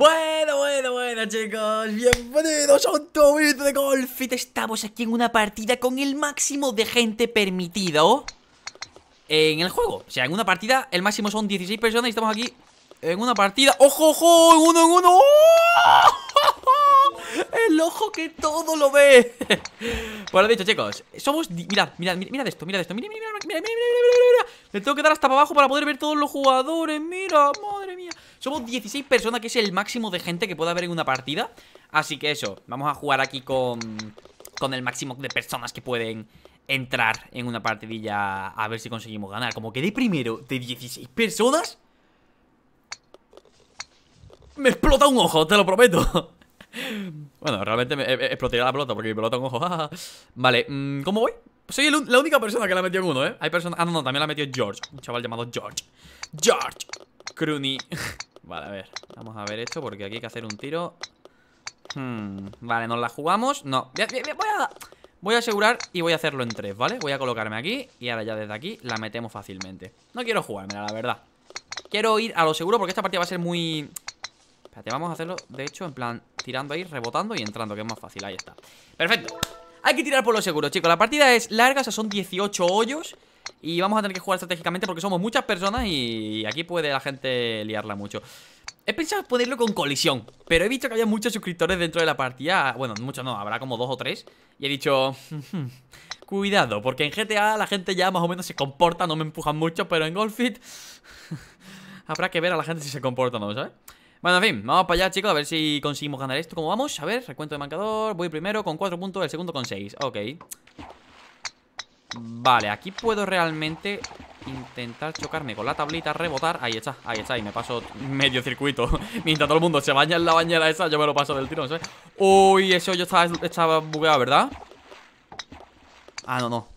Bueno, bueno, bueno chicos, bienvenidos a un de golf Estamos aquí en una partida con el máximo de gente permitido En el juego, o sea, en una partida el máximo son 16 personas y estamos aquí en una partida ¡Ojo, ojo! ¡En uno, en uno! ¡Oh! El ojo que todo lo ve Bueno, dicho, chicos Somos... Mirad, mirad, mirad esto, mirad esto Mirad, mirad, mirad, mirad, Le tengo que dar hasta para abajo para poder ver todos los jugadores Mira, madre mía Somos 16 personas, que es el máximo de gente que puede haber en una partida Así que eso Vamos a jugar aquí con... Con el máximo de personas que pueden entrar en una partidilla a ver si conseguimos ganar. Como que de primero de 16 personas. Me explota un ojo, te lo prometo bueno, realmente me, eh, la pelota porque mi pelota con ojo. vale, mm, ¿cómo voy? Soy la única persona que la metió en uno, ¿eh? Hay personas. Ah, no, no, también la metió George. Un chaval llamado George. George. Cruny vale, a ver. Vamos a ver esto porque aquí hay que hacer un tiro. Hmm, vale, nos la jugamos. No. Voy a, voy a asegurar y voy a hacerlo en tres, ¿vale? Voy a colocarme aquí y ahora ya desde aquí la metemos fácilmente. No quiero jugármela, la verdad. Quiero ir a lo seguro porque esta partida va a ser muy Espérate, vamos a hacerlo, de hecho, en plan Tirando ahí, rebotando y entrando, que es más fácil Ahí está, perfecto Hay que tirar por lo seguro, chicos, la partida es larga, o sea, son 18 hoyos Y vamos a tener que jugar estratégicamente porque somos muchas personas Y aquí puede la gente liarla mucho He pensado ponerlo con colisión Pero he visto que había muchos suscriptores dentro de la partida Bueno, muchos no, habrá como dos o tres Y he dicho... Cuidado, porque en GTA la gente ya más o menos se comporta No me empujan mucho, pero en Golfit... habrá que ver a la gente si se comporta o no, ¿sabes? Bueno, en fin, vamos para allá, chicos, a ver si conseguimos ganar esto. ¿Cómo vamos? A ver, recuento de marcador. Voy primero con 4 puntos, el segundo con 6. Ok. Vale, aquí puedo realmente intentar chocarme con la tablita, rebotar. Ahí está, ahí está, y me paso medio circuito. Mientras todo el mundo se baña en la bañera esa, yo me lo paso del tirón, ¿sabes? Uy, ese yo estaba, estaba bugueado, ¿verdad? Ah, no, no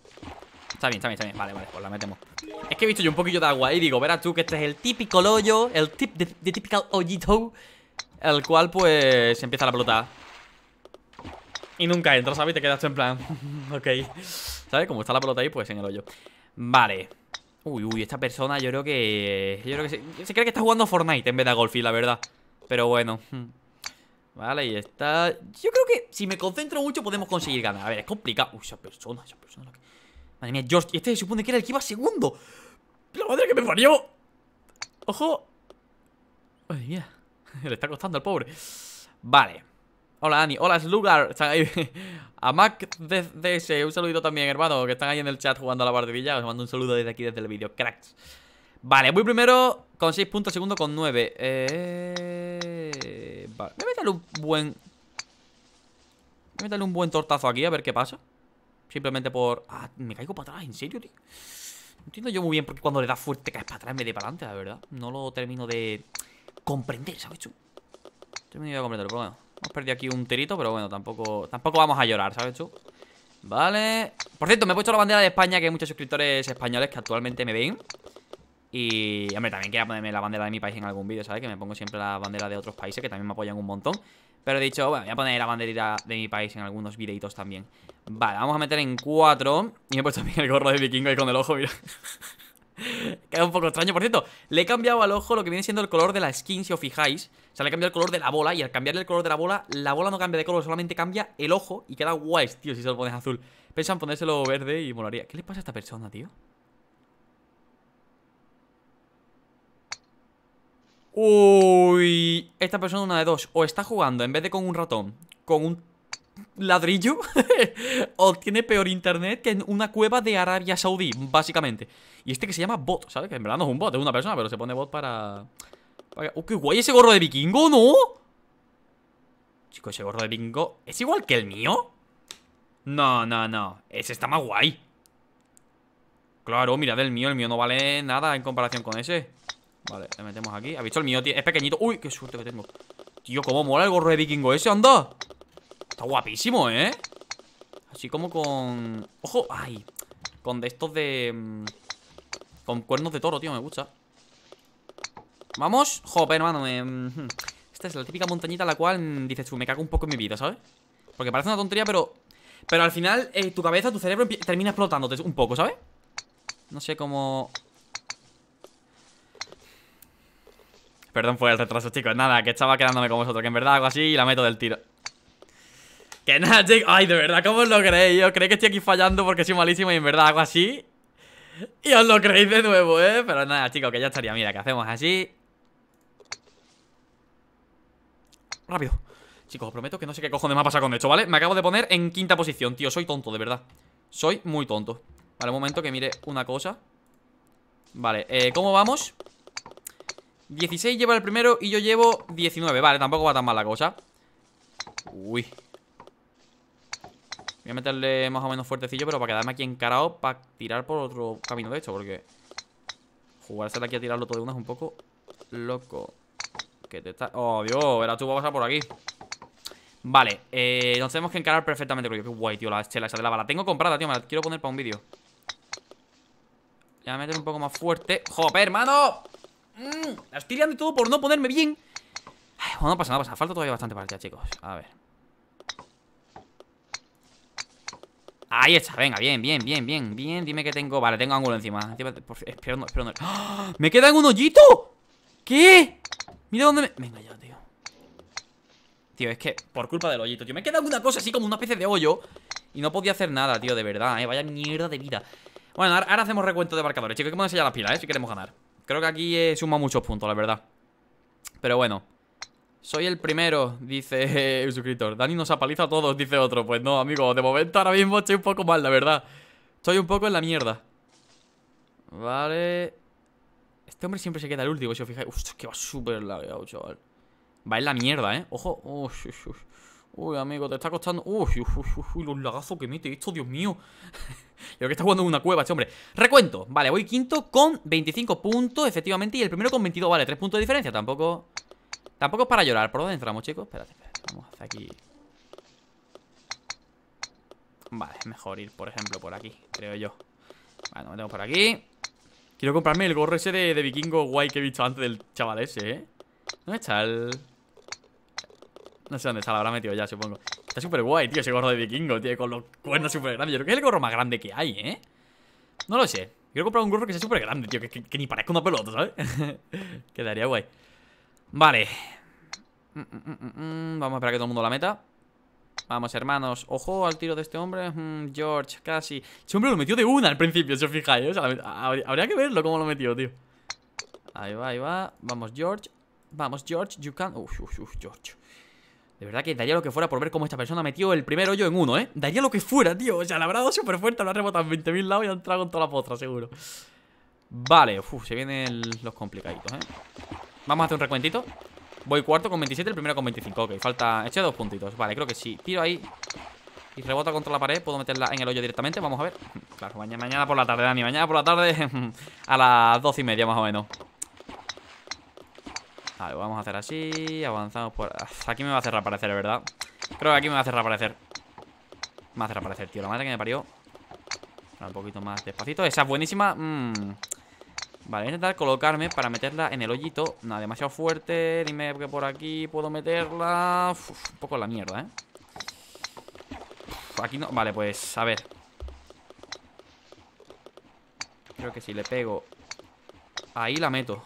está bien, está bien, está bien Vale, vale, pues la metemos Es que he visto yo un poquillo de agua y digo, verás tú que este es el típico hoyo El tip de, típico hoyito El cual, pues, se empieza la pelota Y nunca entras, ¿sabes? Y te quedas en plan Ok ¿Sabes? Como está la pelota ahí, pues en el hoyo Vale Uy, uy, esta persona yo creo que... Yo creo que se, cree que está jugando Fortnite en vez de Golfi, la verdad Pero bueno Vale, y está... Yo creo que si me concentro mucho podemos conseguir ganar A ver, es complicado Uy, esa persona, esa persona Madre mía, George, este se supone que era el que iba segundo. La madre que me parió. Ojo. Madre mía. Le está costando al pobre. Vale. Hola, Ani. Hola, Slugar. Están ahí. A Mac DS. Un saludo también, hermano. Que están ahí en el chat jugando a la villa. Os mando un saludo desde aquí, desde el vídeo. Cracks. Vale, voy primero con 6 puntos, segundo con 9. Eh... Vale. Voy a un buen... Voy a un buen tortazo aquí a ver qué pasa. Simplemente por... Ah, me caigo para atrás, ¿en serio, tío? No entiendo yo muy bien porque cuando le da fuerte caes para atrás en vez de para adelante, la verdad. No lo termino de comprender, ¿sabes tú? Termino de comprenderlo, pero bueno. Hemos perdido aquí un tirito, pero bueno, tampoco, tampoco vamos a llorar, ¿sabes tú? Vale. Por cierto, me he puesto la bandera de España, que hay muchos suscriptores españoles que actualmente me ven. Y, hombre, también quería ponerme la bandera de mi país en algún vídeo, ¿sabes? Que me pongo siempre la bandera de otros países que también me apoyan un montón Pero he dicho, bueno, voy a poner la banderita de mi país en algunos videitos también Vale, vamos a meter en cuatro Y me he puesto también el gorro de vikingo ahí con el ojo, mira Queda un poco extraño, por cierto Le he cambiado al ojo lo que viene siendo el color de la skin, si os fijáis O sea, le he cambiado el color de la bola Y al cambiarle el color de la bola, la bola no cambia de color Solamente cambia el ojo y queda guay, tío, si se lo pones azul Pensan ponérselo verde y molaría ¿Qué le pasa a esta persona, tío? Uy, esta persona una de dos. O está jugando en vez de con un ratón, con un ladrillo. o tiene peor internet que en una cueva de Arabia Saudí, básicamente. Y este que se llama bot, ¿sabes? Que en verdad no es un bot, es una persona, pero se pone bot para... Uy, ¡Oh, qué guay ese gorro de vikingo, ¿no? Chico, ese gorro de vikingo es igual que el mío. No, no, no. Ese está más guay. Claro, mirad el mío. El mío no vale nada en comparación con ese. Vale, le metemos aquí. Ha visto el mío, tío? Es pequeñito. ¡Uy, qué suerte que tengo! Tío, cómo mola el gorro vikingo ese, anda. Está guapísimo, ¿eh? Así como con... ¡Ojo! ¡Ay! Con de estos de... Mm, con cuernos de toro, tío, me gusta Vamos Jope, hermano me... Mm, esta es la típica montañita la cual mm, dices tú Me cago un poco en mi vida, ¿sabes? Porque parece una tontería, pero... Pero al final eh, tu cabeza, tu cerebro termina explotándote un poco, ¿sabes? No sé cómo... Perdón por el retraso, chicos. Nada, que estaba quedándome con vosotros. Que en verdad hago así y la meto del tiro. Que nada, chicos. Ay, de verdad, ¿cómo os lo creéis? Yo creo que estoy aquí fallando porque soy malísimo y en verdad hago así. Y os lo creéis de nuevo, ¿eh? Pero nada, chicos, que ya estaría. Mira, que hacemos así. Rápido. Chicos, os prometo que no sé qué cojones me ha pasado con esto, ¿vale? Me acabo de poner en quinta posición, tío. Soy tonto, de verdad. Soy muy tonto. Vale, un momento que mire una cosa. Vale, eh, ¿cómo vamos? 16 lleva el primero y yo llevo 19 Vale, tampoco va tan mal la cosa Uy Voy a meterle más o menos fuertecillo Pero para quedarme aquí encarado Para tirar por otro camino de hecho Porque jugársela aquí a tirarlo todo de una es un poco loco Que te está... Oh, Dios, Era tú, va por aquí Vale, eh, nos tenemos que encarar perfectamente Qué guay, tío, la chela esa de lava La tengo comprada, tío, me la quiero poner para un vídeo voy a meter un poco más fuerte ¡Joder, hermano! Mm, la estoy liando todo por no ponerme bien. Ay, bueno, no pasa, no pasa. Falta todavía bastante partida, chicos. A ver. Ahí está, venga, bien, bien, bien, bien, bien Dime que tengo, vale, tengo ángulo encima Espero no, ¡Ah! ¡Me queda en un hoyito! ¿Qué? Mira dónde me... Venga ya, tío Tío, es que por culpa del hoyito, tío Me queda una cosa así como una especie de hoyo Y no podía hacer nada, tío, de verdad, eh Vaya mierda de vida Bueno, ahora, hacemos recuento de marcadores, chicos Que podemos sellar las pilas, eh, si queremos ganar Creo que aquí eh, suma muchos puntos, la verdad. Pero bueno. Soy el primero, dice el suscriptor. Dani nos apaliza a todos, dice otro. Pues no, amigo, de momento ahora mismo estoy un poco mal, la verdad. Estoy un poco en la mierda. Vale. Este hombre siempre se queda el último, si os fijáis. Uf, que va súper lagueado, chaval. Va en la mierda, ¿eh? Ojo. Uf, Uy, amigo, te está costando... Uy, uy, uy, uy los lagazos que mete esto, Dios mío. Yo que está jugando en una cueva, este hombre. Recuento. Vale, voy quinto con 25 puntos, efectivamente. Y el primero con 22. Vale, 3 puntos de diferencia. Tampoco... Tampoco es para llorar. ¿Por dónde entramos, chicos? Espérate, espérate. Vamos hacia aquí. Vale, es mejor ir, por ejemplo, por aquí, creo yo. Vale, me metemos por aquí. Quiero comprarme el gorro ese de, de vikingo guay que he visto antes del chaval ese, ¿eh? ¿Dónde está el...? No sé dónde está, la habrá metido ya, supongo Está súper guay, tío, ese gorro de vikingo, tío Con los cuernos súper grandes Yo creo que es el gorro más grande que hay, ¿eh? No lo sé Quiero comprar un gorro que sea súper grande, tío que, ni parezca una pelota, ¿sabes? Quedaría guay Vale mm, mm, mm, Vamos a esperar a que todo el mundo la meta Vamos, hermanos. Ojo al tiro de este hombre. George, casi. Ese hombre lo metió de una al principio, si os fijáis. ¿eh? habría, que verlo cómo lo metió, tío. Ahí va, ahí va. Vamos, George. Vamos, George. You can. Uf, uf, uf, George. De verdad que daría lo que fuera por ver cómo esta persona metió el primer hoyo en uno, ¿eh? Daría lo que fuera, tío. O sea, la habrá dado súper fuerte, lo ha rebotado en 20.000 lados y ha entrado en toda la postra, seguro. Vale, uf, se vienen los complicaditos, ¿eh? Vamos a hacer un recuentito. Voy cuarto con 27, el primero con 25. Ok, falta... Eche dos puntitos. Vale, creo que sí. Tiro ahí y rebota contra la pared, puedo meterla en el hoyo directamente. Vamos a ver. Claro, mañana, mañana por la tarde, Dani. Mañana por la tarde a las 12 y media más o menos. Vale, vamos a hacer así Avanzamos por... Aquí me va a hacer reaparecer, ¿verdad? Creo que aquí me va a hacer reaparecer Me va a hacer reaparecer, tío La madre que me parió un poquito más despacito Esa es buenísima mm. Vale, voy a intentar colocarme para meterla en el hoyito Nada, demasiado fuerte Dime que por aquí puedo meterla Un poco la mierda, ¿eh? aquí no... Vale, pues a ver Creo que si le pego Ahí la meto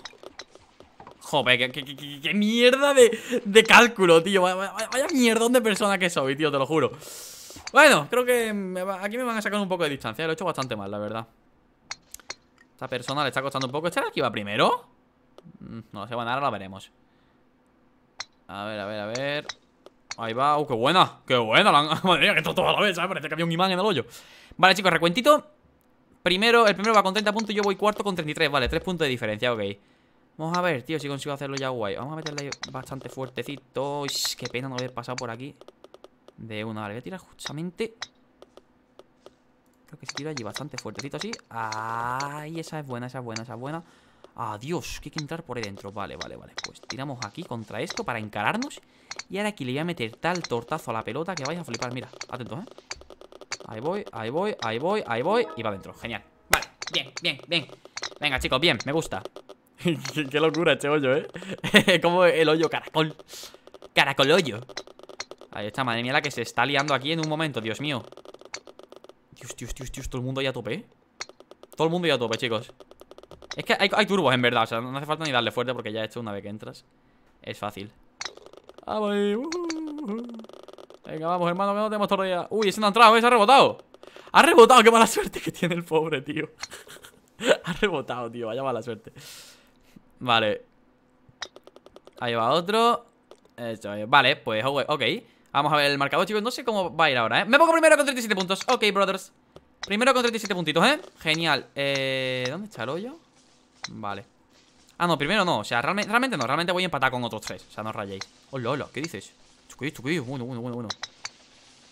Joder, qué, mierda de, de, cálculo, tío vaya, mierdón de persona que soy, tío, te lo juro Bueno, creo que aquí me van a sacar un poco de distancia Lo he hecho bastante mal, la verdad Esta persona le está costando un poco ¿Este de aquí va primero? Mm, no sé, bueno, ahora la veremos A ver, a ver, a ver Ahí va, uh, qué buena, qué buena Madre mía, que todo, todo a la vez, ¿sabes? Parece que había un imán en el hoyo Vale, chicos, recuentito Primero, el primero va con 30 puntos y yo voy cuarto con 33 Vale, 3 puntos de diferencia, ok Vamos a ver, tío, si consigo hacerlo ya guay Vamos a meterle bastante fuertecito Qué pena no haber pasado por aquí De una, vale, voy a tirar justamente Creo que se tira allí bastante fuertecito así Ay, esa es buena, esa es buena, esa es buena Adiós, que hay que entrar por ahí dentro Vale, vale, vale, pues tiramos aquí contra esto Para encararnos Y ahora aquí le voy a meter tal tortazo a la pelota que vais a flipar Mira, atentos, eh Ahí voy, ahí voy, ahí voy, ahí voy Y va adentro, genial Vale, bien, bien, bien Venga chicos, bien, me gusta qué, locura este hoyo, ¿eh? Como el hoyo caracol. Caracol hoyo. Ahí está, madre mía, la que se está liando aquí en un momento, Dios mío. Dios, Dios, Dios, Dios, todo el mundo ya tope, ¿eh? Todo el mundo ya tope, chicos. Es que hay, turbos, en verdad. O sea, no hace falta ni darle fuerte porque ya hecho una vez que entras. Es fácil. Vamos ahí. Uh, uh, uh, Venga, vamos, hermano, que no tenemos todavía. Uy, ese no ha entrado, ¿ves? ¿eh? ha rebotado. Ha rebotado, qué mala suerte que tiene el pobre, tío. ha rebotado, tío. Vaya mala suerte. Vale. Ahí va otro. vale, pues oh, ok. Vamos a ver el marcador, chicos. No sé cómo va a ir ahora, ¿eh? Me pongo primero con 37 puntos. Ok, brothers. Primero con 37 puntitos, ¿eh? Genial. Eh, ¿Dónde está el hoyo? Vale. Ah, no, primero no. O sea, realmente, no. Realmente voy a empatar con otros tres. O sea, no rayéis. Hola, hola. ¿Qué dices? Bueno, bueno, bueno, bueno.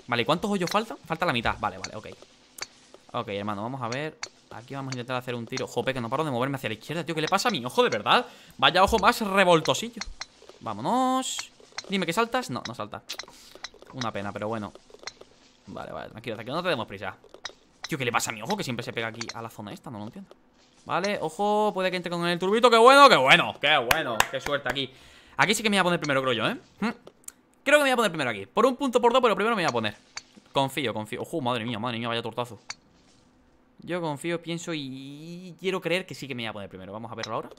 Vale, ¿cuántos hoyos faltan? Falta la mitad. Vale, vale, ok. Ok, hermano, vamos a ver. Aquí vamos a intentar hacer un tiro Jope, que no paro de moverme hacia la izquierda, tío ¿Qué le pasa a mi ojo, de verdad? Vaya ojo más revoltosillo Vámonos Dime que saltas No, no salta Una pena, pero bueno Vale, vale, tranquilo Hasta que no te demos prisa Tío, ¿qué le pasa a mi ojo? Que siempre se pega aquí a la zona esta No lo entiendo Vale, ojo Puede que entre con el turbito ¡Qué bueno, qué bueno! ¡Qué bueno! ¡Qué suerte aquí! Aquí sí que me voy a poner primero, creo yo, ¿eh? Hm. Creo que me voy a poner primero aquí Por un punto por dos, pero primero me voy a poner Confío, confío Ojo, madre mía, madre mía Vaya tortazo yo confío, pienso y quiero creer que sí que me voy a poner primero. Vamos a verlo ahora.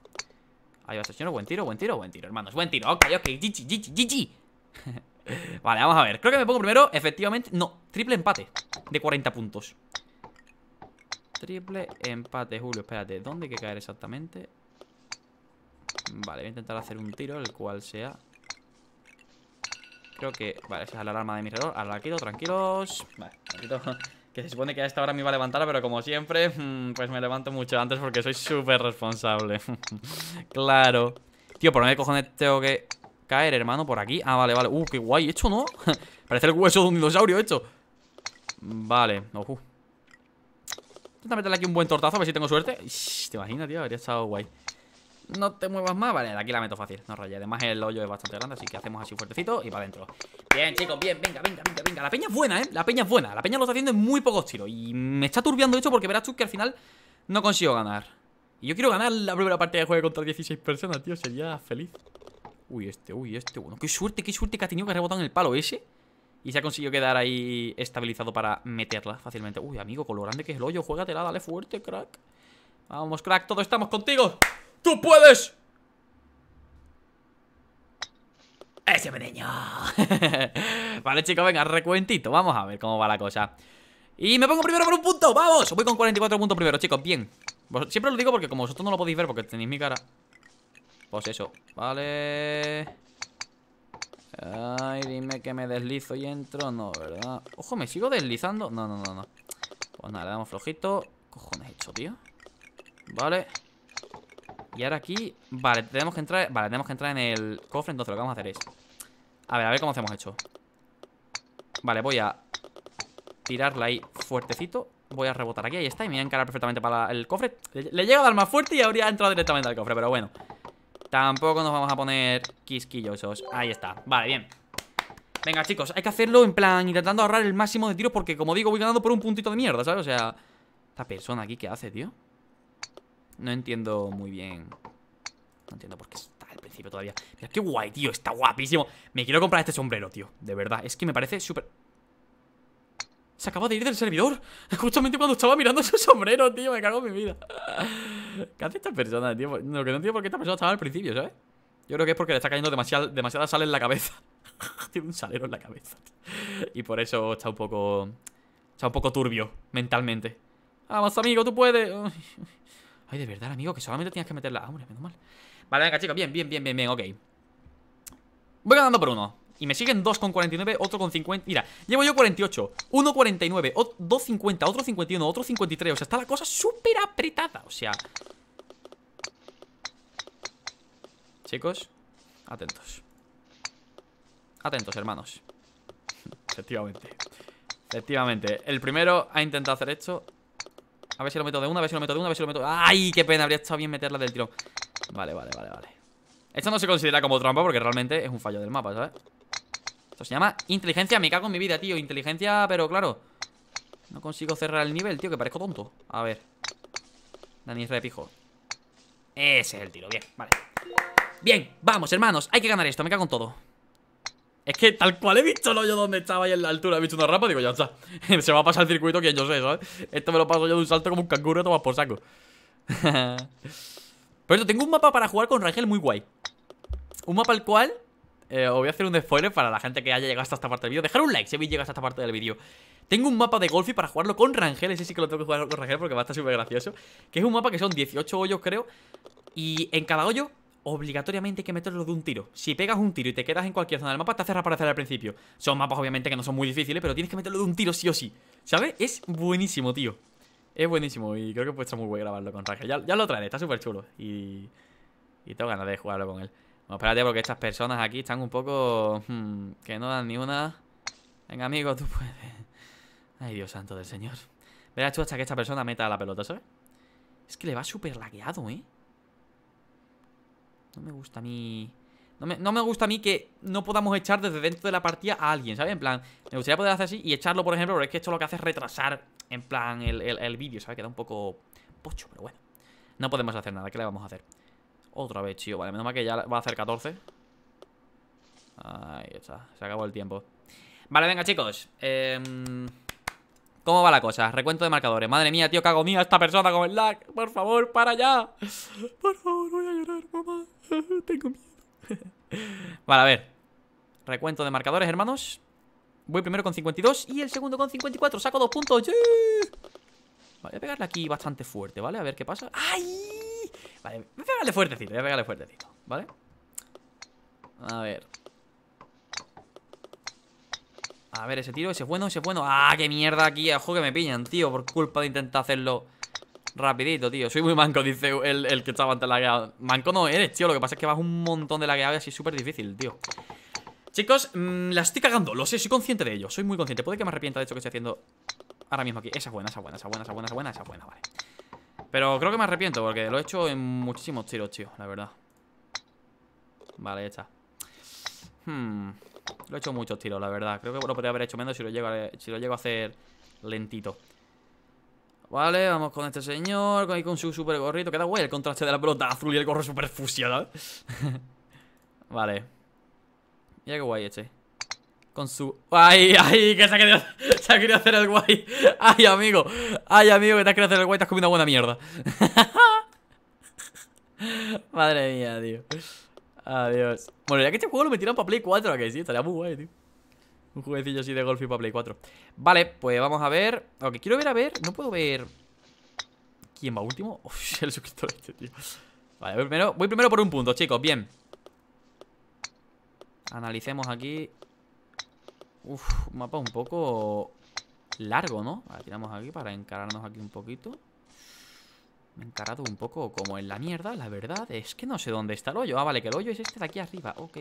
Ahí va, señor. Buen tiro, buen tiro, buen tiro, hermanos. Buen tiro. Ok, ok. GG, GG, GG. vale, vamos a ver. Creo que me pongo primero. Efectivamente, no. Triple empate de 40 puntos. Triple empate, Julio. Espérate, ¿dónde hay que caer exactamente? Vale, voy a intentar hacer un tiro, el cual sea... Creo que... Vale, esa es la alarma de mi redor. Ahora la tranquilos. Vale, tranquilo. Que se supone que a esta hora me iba a levantar, pero como siempre, mm, pues me levanto mucho antes porque soy súper responsable. claro. Tío, ¿por dónde cojones tengo que caer, hermano? ¿Por aquí? Ah, vale, vale. Uh, qué guay. ¿Esto no? Parece el hueso de un dinosaurio hecho Vale. Ojo. Intenta meterle aquí un buen tortazo, a ver si tengo suerte. Te imaginas, tío. Habría estado guay no te muevas más Vale, aquí la meto fácil, no raya Además el hoyo es bastante grande, así que hacemos así fuertecito Y para adentro Bien, chicos, bien, venga, venga, venga, venga La peña es buena, ¿eh? La peña es buena La peña lo está haciendo en muy pocos tiros Y me está turbiando esto porque verás tú que al final no consigo ganar Y yo quiero ganar la primera parte de juego contra 16 personas, tío Sería feliz Uy, este, uy, este, bueno Qué suerte, qué suerte que ha tenido que rebotar en el palo ese y se ha conseguido quedar ahí estabilizado para meterla fácilmente. Uy, amigo, con lo grande que es el hoyo, juégatela, dale fuerte, crack. Vamos, crack, todos estamos contigo. ¡Tú puedes! ¡Ese pequeño! vale, chicos, venga, recuentito. Vamos a ver cómo va la cosa. Y me pongo primero por un punto, vamos Voy con 44 puntos primero, chicos, bien Siempre lo digo porque como vosotros no lo podéis ver porque tenéis mi cara Pues eso, vale Ay, dime que me deslizo y entro No, ¿verdad? Ojo, ¿me sigo deslizando? No, no, no, no Pues nada, le damos flojito Cojones hecho, tío Vale y ahora aquí, vale, tenemos que entrar tenemos que entrar en el cofre, entonces lo que vamos a hacer es A ver, a ver cómo hacemos esto Vale, voy a Tirarla ahí fuertecito Voy a rebotar aquí, ahí está, y me voy a encarar perfectamente para el cofre Le, he llega a más fuerte y habría entrado directamente al cofre, pero bueno Tampoco nos vamos a poner quisquillosos Ahí está, vale, bien Venga, chicos, hay que hacerlo en plan intentando ahorrar el máximo de tiros Porque, como digo, voy ganando por un puntito de mierda, ¿sabes? O sea, esta persona aquí, ¿qué hace, tío? No entiendo muy bien. No entiendo por qué está al principio todavía. Mira, qué guay, tío. Está guapísimo. Me quiero comprar este sombrero, tío. De verdad. Es que me parece súper... Se acaba de ir del servidor Justamente cuando estaba mirando ese sombrero, tío Me cago en mi vida ¿Qué hace esta persona, tío? Lo que no entiendo por qué esta persona estaba al principio, ¿sabes? Yo creo que es porque le está cayendo demasiada, sal en la cabeza Tiene un salero en la cabeza Y por eso está un poco Está un poco turbio mentalmente Vamos amigo, tú puedes Uy. Ay, de verdad, amigo, que solamente tienes que meterla. Ah, hombre, menos mal. Vale, venga, chicos, bien, bien, bien, bien, bien, ok. Voy ganando por uno. Y me siguen dos con 49, otro con 50 Mira, llevo yo 48, 1.49, 49 2 50, otro 51, otro 53 O sea, está la cosa súper apretada O sea Chicos, atentos Atentos, hermanos Efectivamente Efectivamente, el primero ha intentado hacer esto a ver si lo meto de una, a ver si lo meto de una, a ver si lo meto... ¡Ay, qué pena! Habría estado bien meterla del tirón Vale, vale, vale, vale Esto no se considera como trampa porque realmente es un fallo del mapa, ¿sabes? Esto se llama inteligencia, me cago en mi vida, tío Inteligencia, pero claro No consigo cerrar el nivel, tío, que parezco tonto A ver Dani Repijo Ese es el tiro, bien, vale Bien, vamos, hermanos, hay que ganar esto, me cago en todo es que tal cual he visto el hoyo donde estaba ahí en la altura he visto una rapa, digo, ya está. Se va a pasar el circuito quien yo sé, ¿sabes? Esto me lo paso yo de un salto como un canguro, tomas por saco. Pero tengo un mapa para jugar con Rangel muy guay. Un mapa al cual eh, os voy a hacer un spoiler para la gente que haya llegado hasta esta parte del vídeo. Dejar un like si habéis llegado hasta esta parte del vídeo. Tengo un mapa de y para jugarlo con Rangel. Ese sí que lo tengo que jugar con Rangel porque va a estar súper gracioso. Que es un mapa que son 18 hoyos, creo. Y en cada hoyo obligatoriamente hay que meterlo de un tiro. Si pegas un tiro y te quedas en cualquier zona del mapa, te hace reaparecer al principio. Son mapas, obviamente, que no son muy difíciles, pero tienes que meterlo de un tiro sí o sí. ¿Sabes? Es buenísimo, tío. Es buenísimo y creo que puede estar muy bueno grabarlo con Raja. Ya, lo trae está súper chulo. Y, y tengo ganas de jugarlo con él. Bueno, espérate, porque estas personas aquí están un poco... Hmm, que no dan ni una... Venga, amigo, tú puedes... Ay, Dios santo del señor. Verás tú hasta que esta persona meta la pelota, ¿sabes? Es que le va súper lagueado, ¿eh? No me gusta a mí... No me, gusta a mí que no podamos echar desde dentro de la partida a alguien, ¿sabes? En plan, me gustaría poder hacer así y echarlo, por ejemplo, pero es que esto lo que hace es retrasar, en plan, el, el vídeo, ¿sabes? Queda un poco pocho, pero bueno. No podemos hacer nada, ¿qué le vamos a hacer? Otra vez, tío, vale, menos mal que ya va a hacer 14 Ahí está, se acabó el tiempo Vale, venga chicos eh... ¿Cómo va la cosa? Recuento de marcadores. Madre mía, tío, cago mía esta persona con el lag. Por favor, para allá. Por favor, voy a llorar, mamá. Tengo miedo. Vale, a ver. Recuento de marcadores, hermanos. Voy primero con 52 y el segundo con 54. Saco dos puntos. voy a pegarle aquí bastante fuerte, ¿vale? A ver qué pasa. ¡Ay! Vale, voy a pegarle fuertecito, voy a pegarle fuertecito, ¿vale? A ver. A ver, ese tiro, ese es bueno, ese es bueno ¡Ah, qué mierda aquí! ¡Ojo que me pillan, tío! Por culpa de intentar hacerlo rapidito, tío Soy muy manco, dice el, el que estaba antes lagueado Manco no eres, tío, lo que pasa es que vas un montón de lagueado y así es súper difícil, tío Chicos, mm, la estoy cagando, lo sé, soy consciente de ello Soy muy consciente, puede que me arrepienta de hecho que estoy haciendo ahora mismo aquí Esa es buena, esa es buena, esa es buena, esa es buena, esa es buena, esa es buena, vale Pero creo que me arrepiento porque lo he hecho en muchísimos tiros, tío, la verdad Vale, ya está Hmm... Lo he hecho muchos tiros, la verdad. Creo que lo podría haber hecho menos si lo llego a, si lo llego a hacer lentito. Vale, vamos con este señor, con, con su super gorrito. Queda guay el contraste de la pelota azul y el gorro super ¿no? vale. Mira qué guay este. Con su... ¡Ay, ay! Que se ha querido, se ha querido hacer el guay. ¡Ay, amigo! ¡Ay, amigo! Que te has querido hacer el guay te has comido una buena mierda. Madre mía, tío. Adiós. Bueno, ya que este juego lo metieron para Play 4, que sí? Estaría muy guay, tío. Un jueguecillo así de golf y para Play 4. Vale, pues vamos a ver. Aunque quiero ver, a ver. No puedo ver. ¿Quién va último? Uf, el suscriptor este, tío. Vale, voy primero, por un punto, chicos. Bien. Analicemos aquí. Uf, mapa un poco largo, ¿no? ver, tiramos aquí para encararnos aquí un poquito. Me he encarado un poco como en la mierda, la verdad. Es que no sé dónde está el hoyo. Ah, vale, que el hoyo es este de aquí arriba. Ok.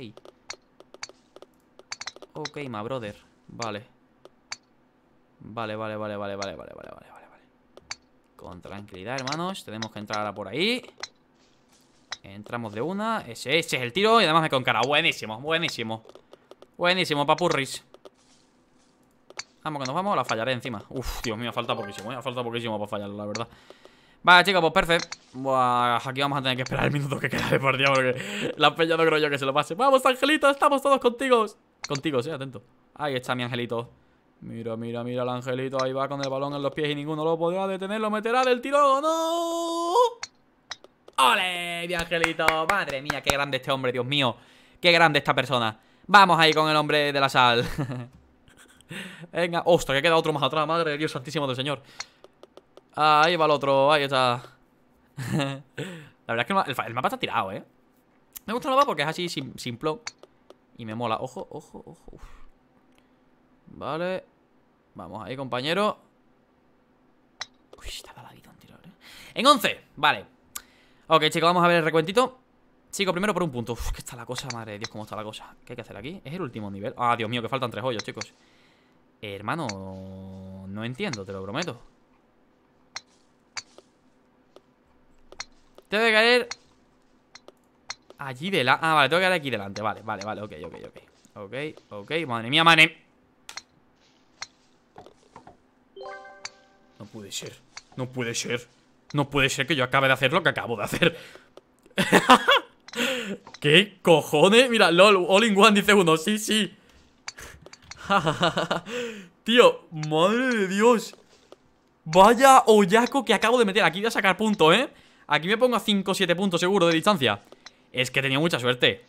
Ok, my brother. Vale. Vale, vale, vale, vale, vale, vale, vale, vale, vale. Con tranquilidad, hermanos. Tenemos que entrar ahora por ahí. Entramos de una. Ese, es el tiro. Y además me he cara Buenísimo, buenísimo. Buenísimo, papurris. Vamos, que nos vamos. La fallaré encima. Uf, Dios mío, falta poquísimo. Me eh. ha Falta poquísimo para fallar, la verdad. Vale, chicos, pues perfecto aquí vamos a tener que esperar el minuto que queda de partida Porque la peña no creo yo que se lo pase ¡Vamos, angelito! ¡Estamos todos contigo! Contigo, sí, atento Ahí está mi angelito Mira, mira, mira el angelito Ahí va con el balón en los pies y ninguno lo podrá detener Lo meterá del tiro ¡No! ¡Ole, mi angelito! ¡Madre mía, qué grande este hombre, Dios mío! ¡Qué grande esta persona! Vamos ahí con el hombre de la sal Venga, ostras, que queda otro más atrás Madre de Dios santísimo del señor Ah, ahí va el otro, ahí está. la verdad es que el, mapa está tirado, ¿eh? Me gusta el mapa porque es así, sim simple. Y me mola. Ojo, ojo, ojo. Vale. Vamos ahí, compañero. Uy, estaba ladito un tiro, ¿eh? En 11, vale. Ok, chicos, vamos a ver el recuentito. Chico, primero por un punto. Uf, que está la cosa, madre de Dios, cómo está la cosa. ¿Qué hay que hacer aquí? Es el último nivel. Ah, Dios mío, que faltan tres hoyos, chicos. hermano, no entiendo, te lo prometo. Tengo que caer Allí delante Ah, vale, tengo que caer aquí delante Vale, vale, vale, ok, ok, ok Ok, ok, madre mía, madre No puede ser No puede ser No puede ser que yo acabe de hacer lo que acabo de hacer ¿Qué cojones? Mira, lol, all in one dice uno Sí, sí Tío, madre de Dios Vaya hoyaco que acabo de meter Aquí voy a sacar punto, ¿eh? Aquí me pongo a 5 o 7 puntos seguro de distancia Es que he tenido mucha suerte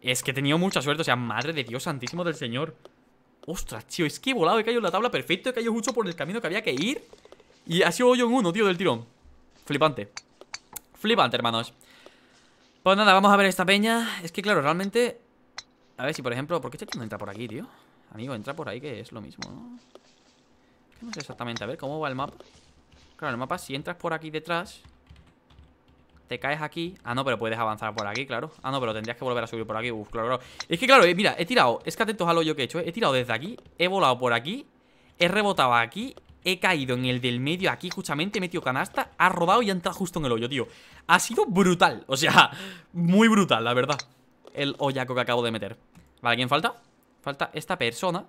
Es que he tenido mucha suerte, o sea, madre de Dios santísimo del señor Ostras, tío, es que he volado, he caído en la tabla perfecto He caído justo por el camino que había que ir Y ha sido hoyo en uno, tío, del tirón Flipante Flipante, hermanos Pues nada, vamos a ver esta peña Es que claro, realmente A ver si, por ejemplo, ¿por qué este tío no entra por aquí, tío? Amigo, entra por ahí, que es lo mismo, ¿no? no sé exactamente, a ver, ¿cómo va el mapa? Claro, el mapa, si entras por aquí detrás te caes aquí Ah, no, pero puedes avanzar por aquí, claro Ah, no, pero tendrías que volver a subir por aquí Uf, claro, claro Es que claro, eh, mira, he tirado Es que atentos al hoyo que he hecho, eh, He tirado desde aquí He volado por aquí He rebotado aquí He caído en el del medio aquí justamente, he metido canasta, ha rodado y ha entrado justo en el hoyo, tío. Ha sido brutal, o sea, muy brutal, la verdad. El hoyaco que acabo de meter. Vale, ¿quién falta? Falta esta persona.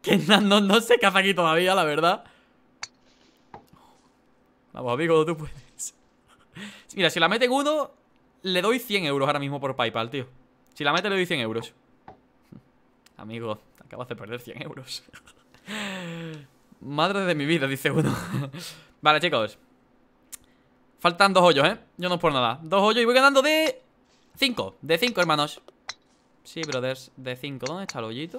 Que no, se caza aquí todavía, la verdad. Vamos, amigo, tú puedes. Mira, si la mete Gudo, le doy 100 euros ahora mismo por Paypal, tío. Si la mete, le doy 100 euros. Amigo, acabas de perder 100 euros. Madre de mi vida, dice uno. vale, chicos. Faltan dos hoyos, ¿eh? Yo no por nada. Dos hoyos y voy ganando de... 5. De 5, hermanos. Sí, brothers. De 5. ¿Dónde está el hoyito?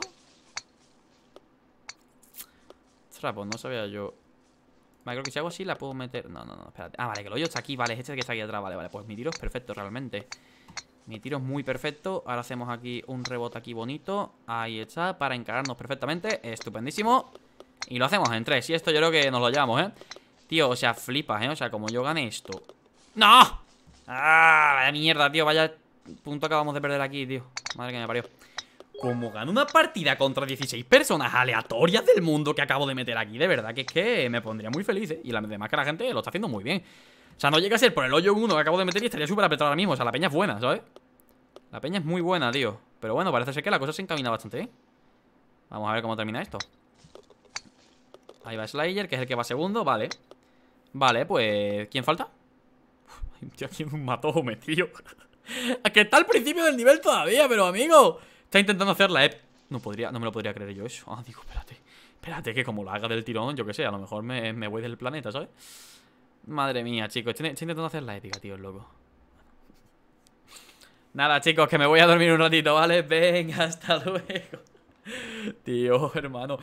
Trapo, no sabía yo Vale, creo que si hago así la puedo meter... No, no, no, espérate. Ah, vale, que lo hoyo está aquí, vale, es este que está aquí atrás, vale, vale. Pues mi tiro es perfecto realmente. Mi tiro es muy perfecto. Ahora hacemos aquí un rebote aquí bonito. Ahí está, para encararnos perfectamente. Estupendísimo. Y lo hacemos en tres. Y esto yo creo que nos lo llevamos, ¿eh? Tío, o sea, flipas, ¿eh? O sea, como yo gane esto. ¡No! ¡Ah! Vaya mierda, tío. Vaya punto acabamos de perder aquí, tío. Madre que me parió. Como gano una partida contra 16 personas aleatorias del mundo que acabo de meter aquí? De verdad que es que me pondría muy feliz, ¿eh? Y además que la gente lo está haciendo muy bien O sea, no llega a ser por el hoyo 1 que acabo de meter y estaría súper apretado ahora mismo O sea, la peña es buena, ¿sabes? La peña es muy buena, tío Pero bueno, parece ser que la cosa se encamina bastante, ¿eh? Vamos a ver cómo termina esto Ahí va Slayer, que es el que va segundo, vale Vale, pues... ¿Quién falta? Uf, aquí me mató, me tío que está al principio del nivel todavía, pero amigo Está intentando hacer la EP. No, podría, no me lo podría creer yo eso. Ah, digo, espérate. Espérate, que como lo haga del tirón, yo qué sé, a lo mejor me, voy del planeta, ¿sabes? Madre mía, chicos. Estoy, intentando hacer la épica, tío, el loco. Nada, chicos, que me voy a dormir un ratito, ¿vale? Venga, hasta luego. tío, hermano.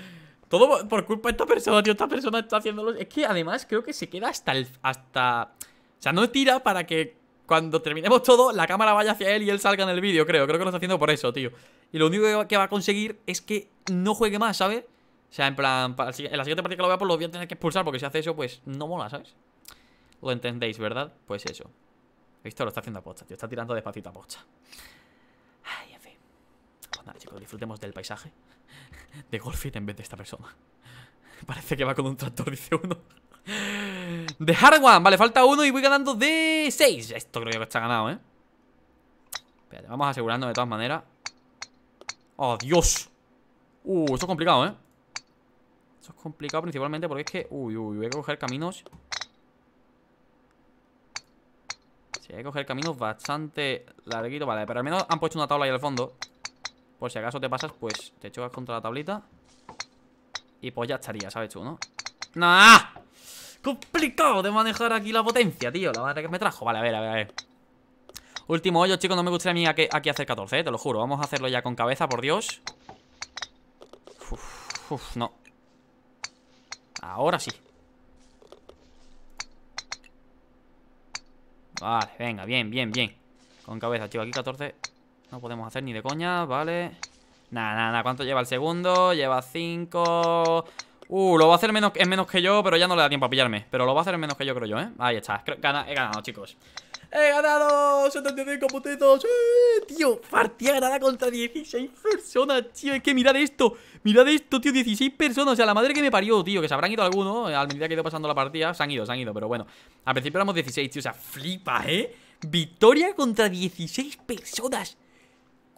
Todo por culpa de esta persona, tío. Esta persona está haciéndolo. Es que además creo que se queda hasta el. hasta. O sea, no tira para que cuando terminemos todo, la cámara vaya hacia él y él salga en el vídeo, creo. Creo que lo está haciendo por eso, tío. Y lo único que va a conseguir es que no juegue más, ¿sabes? O sea, en plan, en la siguiente partida que lo vea, pues lo voy a tener que expulsar, porque si hace eso, pues no mola, ¿sabes? Lo entendéis, ¿verdad? Pues eso. Visto, lo está haciendo a posta, tío. Está tirando despacito a posta. Ay, en fin. Pues nada, chicos, disfrutemos del paisaje. De Golfit en vez de esta persona. Parece que va con un tractor, dice uno. De Hard One, vale, falta uno y voy ganando de 6. Esto creo que está ganado, ¿eh? Espérate, vamos asegurando de todas maneras. Oh, Dios! Uh, esto es complicado, ¿eh? Esto es complicado principalmente porque es que... Uy, uy, voy a coger caminos Sí, hay que coger caminos bastante larguitos Vale, pero al menos han puesto una tabla ahí al fondo Por si acaso te pasas, pues te chocas contra la tablita Y pues ya estaría, ¿sabes tú, no? ¡Nah! Complicado de manejar aquí la potencia, tío La madre que me trajo Vale, a ver, a ver, a ver Último hoyo, chicos, no me gustaría a mí aquí, hacer 14, ¿eh? te lo juro Vamos a hacerlo ya con cabeza, por Dios Uf, uf no Ahora sí Vale, venga, bien, bien, bien Con cabeza, chicos, aquí 14 No podemos hacer ni de coña, vale Nada, nada, nada, ¿cuánto lleva el segundo? Lleva 5... Uh, lo va a hacer menos, menos que yo, pero ya no le da tiempo a pillarme Pero lo va a hacer menos que yo, creo yo, ¿eh? Ahí está, he ganado, chicos ¡He ganado! ¡75 putetos! ¡Eh, Tío, partida ganada contra 16 personas, tío Es que mirad esto, mirad esto, tío 16 personas, o sea, la madre que me parió, tío Que se habrán ido algunos, eh, a medida que ha ido pasando la partida Se han ido, se han ido, pero bueno Al principio éramos 16, tío, o sea, flipa, ¿eh? Victoria contra 16 personas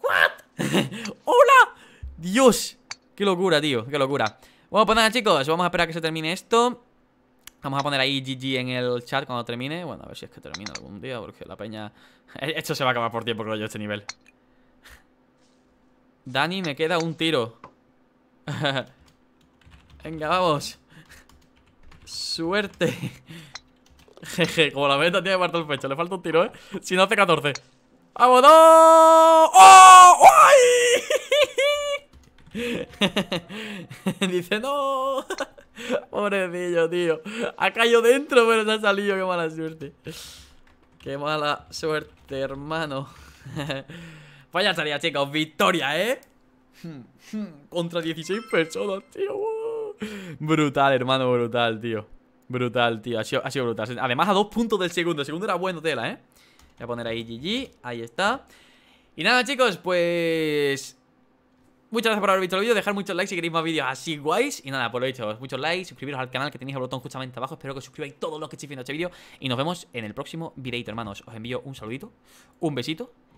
¿What? ¡Hola! Dios, qué locura, tío, qué locura Bueno, pues nada, chicos, vamos a esperar a que se termine esto Vamos a poner ahí GG en el chat cuando termine. Bueno, a ver si es que termina algún día, porque la peña... E-, esto se va a acabar por tiempo, creo yo, este nivel. Dani, me queda un tiro. Venga, vamos. Suerte. Jeje, como la meta tiene parte el pecho. Le falta un tiro, ¿eh? Si no hace 14. ¡Vámonos! ¡Oh! ¡Ay! Dice no. Pobrecillo, tío. Ha caído dentro, pero se ha salido. Qué mala suerte. Qué mala suerte, hermano. pues ya salía, chicos. Victoria, ¿eh? Contra 16 personas, tío. Brutal, hermano, brutal, tío. Brutal, tío. Ha sido, ha sido brutal. Además, a dos puntos del segundo. El segundo era bueno, tela, ¿eh? Voy a poner ahí GG. Ahí está. Y nada, chicos, pues... Muchas gracias por haber visto el vídeo, dejar muchos likes si queréis más vídeos así guays. Y nada, por lo dicho, muchos likes, suscribiros al canal que tenéis el botón justamente abajo. Espero que os suscribáis todos los que estéis viendo este vídeo. Y nos vemos en el próximo videito, hermanos. Os envío un saludito, un besito